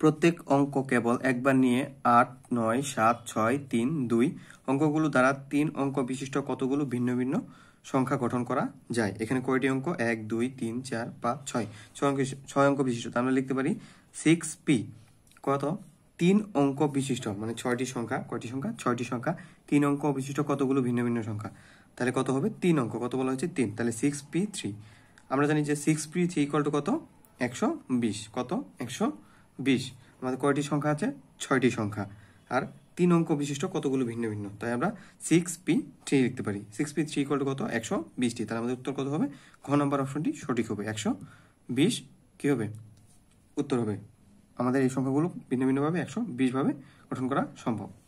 প্রত্যেক অঙ্ক কেবল একবার নিয়ে আট নয় সাত ছয় তিন দুই অঙ্কগুলো দ্বারা তিন অঙ্ক বিশিষ্ট কতগুলো ভিন্ন ভিন্ন সংখ্যা গঠন করা যায় এখানে কয়টি অঙ্ক এক দুই তিন চার পাঁচ ছয় ছয় অঙ্ক ছয় অঙ্ক বিশিষ্ট আমরা লিখতে পারি সিক্স পি কত তিন অঙ্ক বিশিষ্ট মানে ছয়টি সংখ্যা কয়টি সংখ্যা ছয়টি সংখ্যা তিন অঙ্ক বিশিষ্ট কতগুলো ভিন্ন ভিন্ন সংখ্যা তাহলে কত হবে তিন অঙ্ক কত বলা হচ্ছে তিন তাহলে সিক্স পি থ্রি আমরা জানি যে six P three equal to কত একশো বিশ কত একশো বিশ আমাদের কয়টি সংখ্যা আছে ছয়টি সংখ্যা আর তিন অঙ্ক বিশিষ্ট কতগুলো ভিন্ন ভিন্ন তাই আমরা সিক্স পি থ্রি লিখতে পারি সিক্স পি থ্রি কত একশো বিশটি তাহলে আমাদের উত্তর কত হবে ঘ নম্বর অপশনটি সঠিক হবে একশো বিশ কী হবে উত্তর হবে আমাদের এই সংখ্যাগুলো ভিন্ন ভিন্নভাবে একশো বিশভাবে গঠন করা সম্ভব